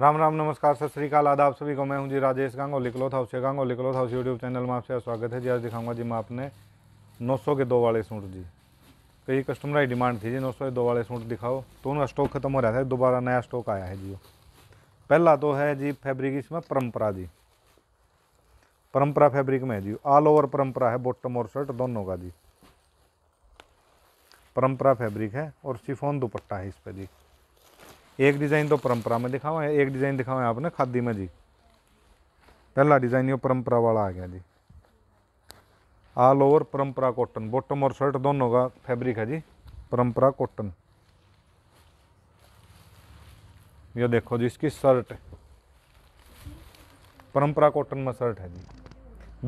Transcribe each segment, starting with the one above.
राम राम नमस्कार सत श्रीकाल आदाब सभी को मैं हूं जी राजेश था उसे लिख लो था उस यूट्यूब चैनल में आपसे स्वागत है जी आज दिखाऊंगा जी मैं आपने 900 के दो वाले सूट जी कई कस्टमर की डिमांड थी जी 900 के दो वाले सूट दिखाओ तो उनका स्टॉक खत्म हो रहा था दोबारा नया स्टॉक आया है जी पहला तो है जी फैब्रिक इसमें परम्परा जी परम्परा फैब्रिक में है जी ऑल ओवर परम्परा है बॉटम और शर्ट दोनों का जी परम्परा फैब्रिक है और शिफोन दुपट्टा है इस पर जी एक डिज़ाइन तो परंपरा में दिखावा है एक डिज़ाइन दिखावा है आपने खादी में जी पहला डिज़ाइन ये परंपरा वाला आ गया जी all over Parampara cotton bottom और शर्ट दोनों का फैब्रिक है जी परंपरा कॉटन ये देखो जी इसकी शर्ट परंपरा कॉटन में शर्ट है जी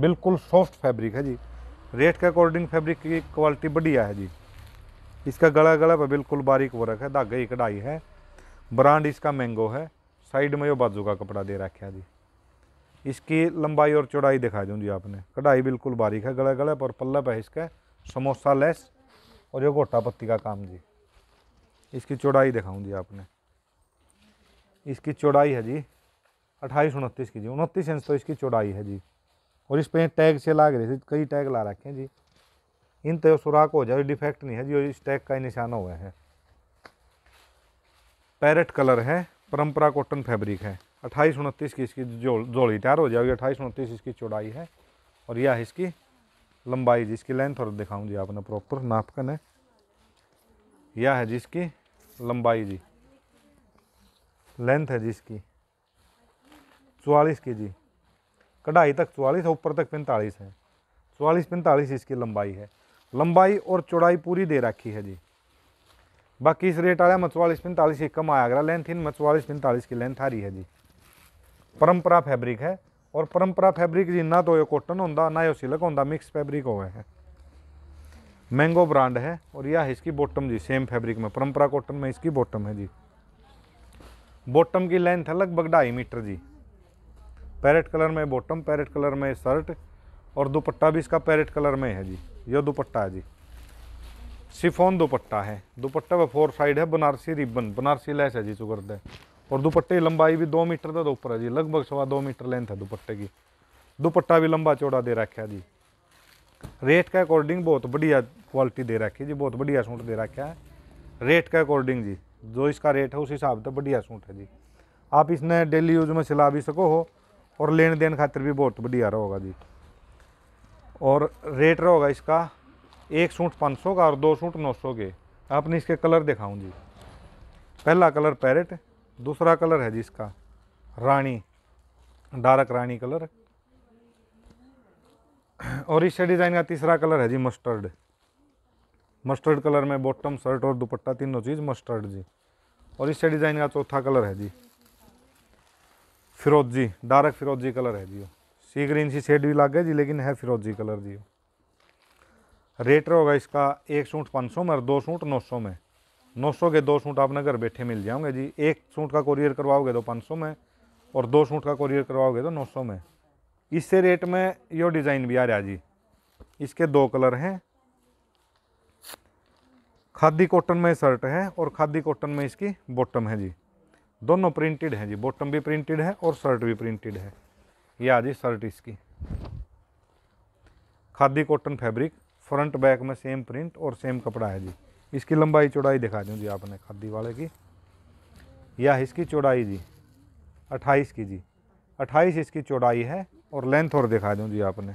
बिल्कुल सॉफ्ट फैब्रिक है जी रेट के अकॉर्डिंग फैब्रिक की क्वालिटी बढ़िया है जी इसका गला गला पर बिल्कुल बारीक वर्क है धागे की कढ़ाई है ब्रांड इसका मैंगो है साइड में यो बाजू का कपड़ा दे रखा जी इसकी लंबाई और चौड़ाई दिखा दूँ जी आपने कढ़ाई बिल्कुल बारीक है गले गले पर पल्ल है इसका समोसा लेस और ये गोटा पत्ती का काम जी इसकी चौड़ाई दिखाऊँ जी आपने इसकी चौड़ाई है जी अट्ठाईस उनतीस की जी उनतीस इंच तो इसकी चौड़ाई है जी और इस पर टैग से ला रहे कई टैग ला रखे हैं जी इन तो सुराख हो जाए डिफेक्ट नहीं है जी और इस टैग का ही निशाना हुआ है पैरेट कलर है परंपरा कॉटन फैब्रिक है अट्ठाईस उनतीस की इसकी जो जोड़ी तैयार हो जाएगी अट्ठाईस उनतीस इसकी चौड़ाई है और यह है इसकी लंबाई जिसकी लेंथ और दिखाऊं जी आपने प्रॉपर नापकन है यह है जिसकी लंबाई जी लेंथ है जिसकी चौवालीस की जी कढ़ाई तक चवालीस है ऊपर तक पैंतालीस है चौवालीस पैंतालीस इसकी लंबाई है लंबाई और चौड़ाई पूरी दे रखी है जी बाकी इस रेट आया मचवालीस पैंतालीस एक कम आया गया लेंथ इन मचवालीस पैंतालीस की लेंथ आ रही है जी परंपरा फैब्रिक है और परंपरा फैब्रिक जी ना तो ये कॉटन होता ना ये सिल्क होता मिक्स फैब्रिक हो है मैंगो ब्रांड है और यह है इसकी बॉटम जी सेम फैब्रिक में परंपरा कॉटन में इसकी बॉटम है जी बॉटम की लेंथ है लगभग ढाई मीटर जी पैरेट कलर में बॉटम पैरेट कलर में शर्ट और दुपट्टा भी इसका पैरेट कलर में है जी यह दुपट्टा है जी शिफोन दुपट्टा है दुपट्टा पर फोर साइड है बनारसी रिबन बनारसी लैस है जी चुगरद और दुपट्टे की लंबाई भी दो मीटर तो ऊपर है जी लगभग सवा दो मीटर लेंथ है दुपट्टे की दुपट्टा भी लंबा चौड़ा दे रखा जी रेट के अकॉर्डिंग बहुत बढ़िया क्वालिटी दे रखी जी बहुत बढ़िया सूट दे रखा है रेट के अकॉर्डिंग जी जो इसका रेट है उस हिसाब से बढ़िया सूट है जी आप इसने डेली यूज में सिला भी सको हो और लेन देन खातिर भी बहुत बढ़िया रहोगा जी और रेट रहेगा इसका एक सूट 500 का और दो सूट 900 के आपने इसके कलर दिखाऊँ जी पहला कलर पैरेट दूसरा कलर है जिसका रानी डार्क रानी कलर और इस डिज़ाइन का तीसरा कलर है जी मस्टर्ड मस्टर्ड कलर में बॉटम शर्ट और दुपट्टा तीनों चीज़ मस्टर्ड जी और इस डिज़ाइन का चौथा कलर है जी फिरोजी डार्क फिरोजी कलर है जी सी ग्रीन सी शेड भी लागे जी लेकिन है फिरोजी कलर जी रेट रहेगा इसका एक सूट पाँच सौ में और दो सूट नौ सौ में नौ सौ के दो सूट आपने घर बैठे मिल जाओगे जी एक सूट का कोरियर करवाओगे तो पाँच सौ में और दो सूट का कोरियर करवाओगे तो नौ सौ में इससे रेट में यो डिज़ाइन भी आ रहा जी इसके दो कलर हैं खादी कॉटन में शर्ट है और खादी कॉटन में इसकी बॉटम है जी दोनों प्रिंटेड हैं जी बॉटम भी प्रिंटेड है और शर्ट भी प्रिंटेड है ये आ जी शर्ट इसकी khadi cotton fabric front back में सेम प्रिंट और सेम कपड़ा है जी इसकी लंबाई चौड़ाई दिखा दूँ जी आपने खादी वाले की या इसकी चौड़ाई जी अट्ठाईस की जी अट्ठाईस इसकी चौड़ाई है और लेंथ और दिखा दूँ जी आपने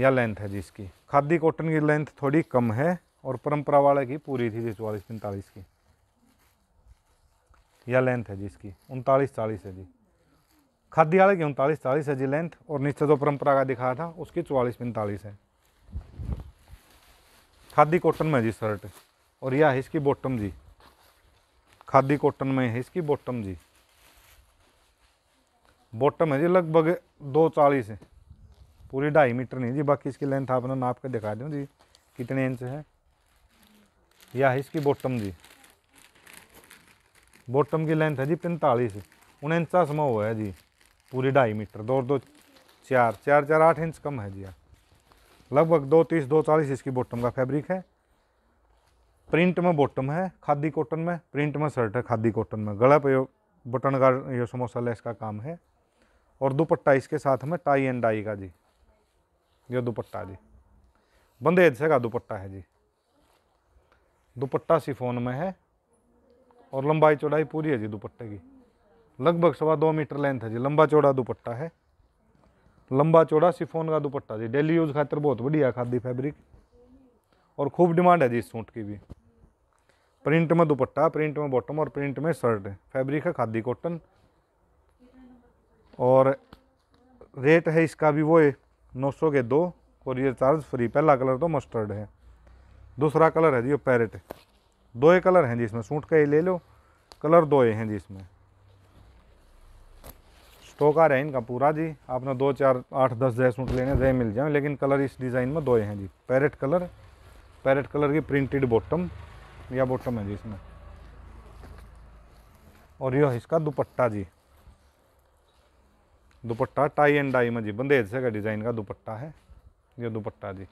यह लेंथ है जी इसकी खादी कॉटन की लेंथ थोड़ी कम है और परंपरा वाले की पूरी थी जी चौवालीस पैंतालीस की यह लेंथ है जी इसकी उनतालीस चालीस है जी खादी वाले की उनतालीस चालीस है जी लेंथ और नीचे जो परंपरा का दिखाया था उसकी चौवालीस पैंतालीस है खादी कॉटन में जी शर्ट और यह है इसकी बॉटम जी खादी कॉटन में है इसकी बॉटम जी बॉटम है जी लगभग दो चालीस है पूरी ढाई मीटर नहीं जी बाकी इसकी लेंथ आपने नाप के दिखा दूँ जी कितने इंच है यह है इसकी बॉटम जी बॉटम की लेंथ है जी पैंतालीस उनचास में हुआ है जी पूरी ढाई मीटर दो दो चार चार चार आठ इंच कम है जी लगभग दो तीस दो चालीस इसकी बॉटम का फैब्रिक है प्रिंट में बॉटम है खादी कॉटन में प्रिंट में शर्ट है खादी कॉटन में गला पे बटन का ये समोसा लेस का काम है और दुपट्टा इसके साथ में टाई एंड डाई का जी ये दुपट्टा जी बंदेज से का दुपट्टा है जी दुपट्टा सिफोन में है और लंबाई चौड़ाई पूरी है जी दुपट्टे की लगभग सवा दो मीटर लेंथ है जी लंबा चौड़ा दुपट्टा है लंबा चौड़ा सिफोन का दुपट्टा जी डेली यूज़ खातर बहुत बढ़िया खादी फैब्रिक और खूब डिमांड है जी इस सूट की भी प्रिंट में दुपट्टा प्रिंट में बॉटम और प्रिंट में शर्ट फैब्रिक है खादी कॉटन और रेट है इसका भी वो है नौ सौ के दो और ये चार्ज फ्री पहला कलर तो मस्टर्ड है दूसरा कलर है जी वो पैरेट दो ही कलर हैं जी इसमें सूट का ही ले लो कलर दो ही हैं जी इसमें टोकार है इनका पूरा जी आपने दो चार आठ दस जय सूट लेने जय मिल जाए लेकिन कलर इस डिज़ाइन में दो हैं जी पैरेट कलर पैरेट कलर की प्रिंटेड बॉटम या बॉटम है जी इसमें और यह इसका दुपट्टा जी दुपट्टा टाई एंड डाई में जी बंदेज से का डिज़ाइन का दुपट्टा है यह दुपट्टा जी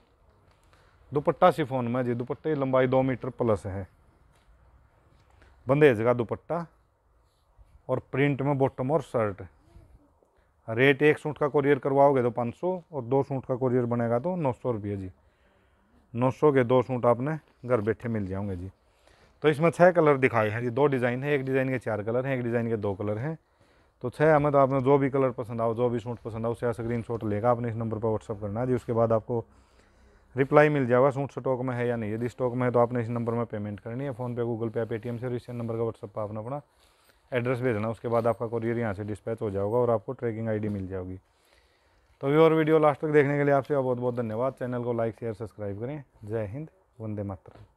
दुपट्टा शिफोन में जी दुपट्टे की लंबाई दो मीटर प्लस है बंदेज का दुपट्टा और प्रिंट में बॉटम और शर्ट रेट एक सूट का कोरियर करवाओगे तो 500 और दो सूट का कोरियर बनेगा तो नौ सौ रुपये जी नौ सौ के दो सूट आपने घर बैठे मिल जाएंगे जी तो इसमें छः कलर दिखाए हैं जी दो डिज़ाइन है एक डिज़ाइन के चार कलर हैं एक डिज़ाइन के दो कलर हैं तो छः हमें तो आपने जो भी कलर पसंद आओ जो भी सूट पसंद आओ उसे स्क्रीन शॉट लेगा आपने इस नंबर पर व्हाट्सअप करना है जी उसके बाद आपको रिप्लाई मिल जाएगा सूट स्टॉक में है या नहीं यदि स्टॉक में है तो आपने इस नंबर में पेमेंट करनी है फ़ोनपे गूगल पे पेटीएम से और इस नंबर का व्हाट्सअप पर आपने अपना एड्रेस भेजना उसके बाद आपका कुरियर यहाँ से डिस्पैच हो जाएगा और आपको ट्रैकिंग आईडी मिल जाएगी तो अभी और वीडियो लास्ट तक देखने के लिए आपसे बहुत बहुत धन्यवाद चैनल को लाइक शेयर सब्सक्राइब करें जय हिंद वंदे मातरम